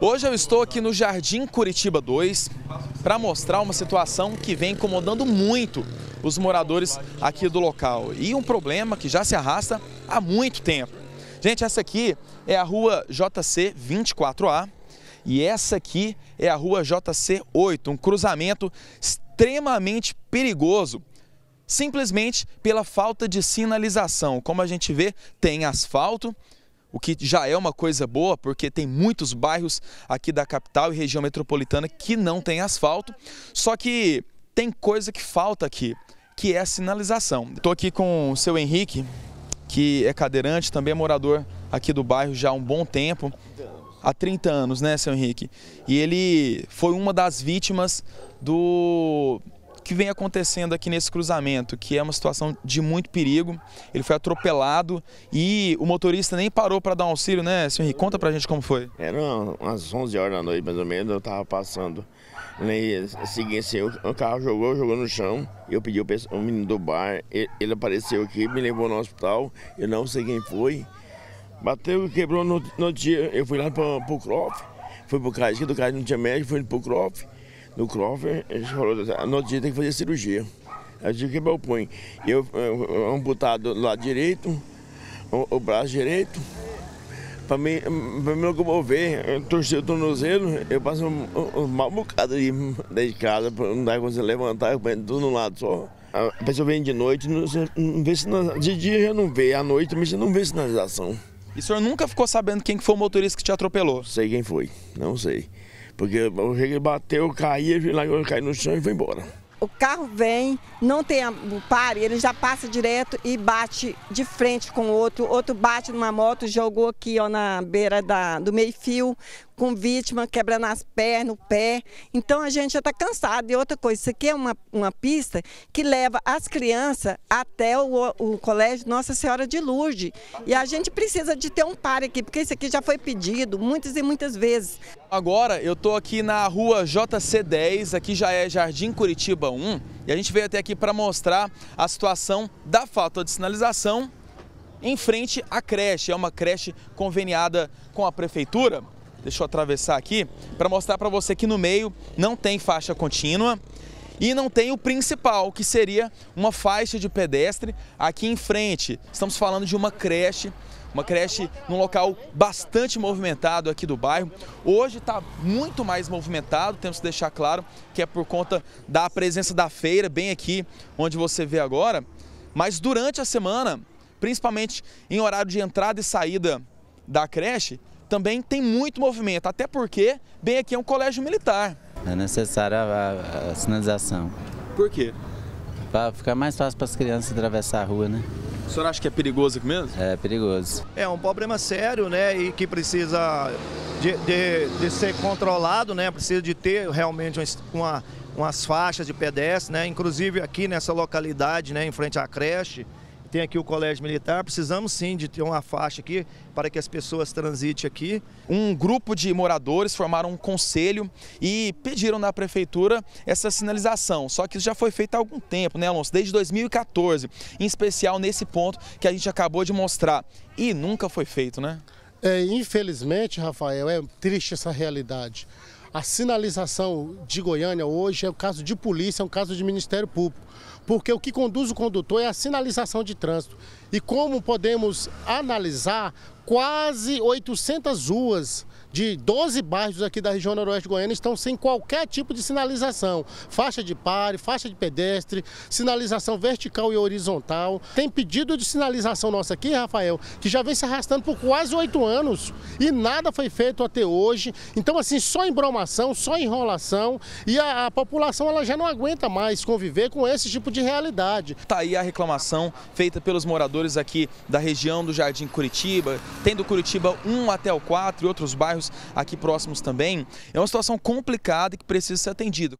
Hoje eu estou aqui no Jardim Curitiba 2 para mostrar uma situação que vem incomodando muito os moradores aqui do local e um problema que já se arrasta há muito tempo. Gente, essa aqui é a rua JC 24A e essa aqui é a rua JC 8, um cruzamento extremamente perigoso simplesmente pela falta de sinalização. Como a gente vê, tem asfalto o que já é uma coisa boa, porque tem muitos bairros aqui da capital e região metropolitana que não tem asfalto. Só que tem coisa que falta aqui, que é a sinalização. Estou aqui com o seu Henrique, que é cadeirante, também é morador aqui do bairro já há um bom tempo. Há 30 anos, né, seu Henrique? E ele foi uma das vítimas do que vem acontecendo aqui nesse cruzamento, que é uma situação de muito perigo. Ele foi atropelado e o motorista nem parou para dar um auxílio, né, senhor Henrique? Conta pra gente como foi. Eram umas 11 horas da noite, mais ou menos, eu tava passando. Né, seguinte, assim, o carro jogou, jogou no chão. Eu pedi o um menino do bar, ele apareceu aqui, me levou no hospital. Eu não sei quem foi. Bateu, quebrou no, no dia. Eu fui lá pro, pro Croft, fui pro Cais, que do Cais não tinha médico, fui pro Croft no Clover, eles falou, ah, no outro dia tem que fazer cirurgia. Aí eu que meu punho. Eu, eu, eu amputado do lado direito, o, o braço direito, para mim, pra mim locomover, eu torci o tornozelo, eu passo um, um, uma ali de, de casa, não dá quando você levantar, eu tudo no lado só. A pessoa vem de noite, não, não vê De dia já não vê, à noite também você não vê sinalização. E o senhor nunca ficou sabendo quem foi o motorista que te atropelou? Sei quem foi, não sei. Porque o cheguei, bateu, eu caí, eu lá, eu caí no chão e foi embora. O carro vem, não tem o pare, ele já passa direto e bate de frente com o outro. Outro bate numa moto, jogou aqui ó, na beira da, do meio-fio, com vítima, quebrando as pernas, o pé. Então a gente já está cansado. E outra coisa, isso aqui é uma, uma pista que leva as crianças até o, o colégio Nossa Senhora de Lourdes. E a gente precisa de ter um pare aqui, porque isso aqui já foi pedido muitas e muitas vezes. Agora eu estou aqui na rua JC10, aqui já é Jardim Curitiba 1, e a gente veio até aqui para mostrar a situação da falta de sinalização em frente à creche. É uma creche conveniada com a prefeitura. Deixa eu atravessar aqui para mostrar para você que no meio não tem faixa contínua e não tem o principal, que seria uma faixa de pedestre aqui em frente. Estamos falando de uma creche uma creche num local bastante movimentado aqui do bairro. Hoje está muito mais movimentado, temos que deixar claro que é por conta da presença da feira, bem aqui onde você vê agora. Mas durante a semana, principalmente em horário de entrada e saída da creche, também tem muito movimento, até porque bem aqui é um colégio militar. É necessária a, sinalização. Por quê? para ficar mais fácil para as crianças atravessar a rua, né? O senhor acha que é perigoso aqui mesmo? É perigoso. É um problema sério, né? E que precisa de, de, de ser controlado, né? Precisa de ter realmente uma, umas faixas de pedestre, né? Inclusive aqui nessa localidade, né? Em frente à creche, tem aqui o Colégio Militar, precisamos sim de ter uma faixa aqui para que as pessoas transitem aqui. Um grupo de moradores formaram um conselho e pediram da prefeitura essa sinalização, só que isso já foi feito há algum tempo, né Alonso? Desde 2014, em especial nesse ponto que a gente acabou de mostrar e nunca foi feito, né? É, infelizmente, Rafael, é triste essa realidade. A sinalização de Goiânia hoje é um caso de polícia, é um caso de Ministério Público, porque o que conduz o condutor é a sinalização de trânsito. E como podemos analisar, quase 800 ruas de 12 bairros aqui da região noroeste goiana estão sem qualquer tipo de sinalização. Faixa de pare, faixa de pedestre, sinalização vertical e horizontal. Tem pedido de sinalização nossa aqui, Rafael, que já vem se arrastando por quase oito anos e nada foi feito até hoje. Então, assim, só embromação, só enrolação e a, a população ela já não aguenta mais conviver com esse tipo de realidade. Tá aí a reclamação feita pelos moradores aqui da região do Jardim Curitiba, tendo Curitiba 1 até o 4 e outros bairros bairros aqui próximos também, é uma situação complicada e que precisa ser atendida.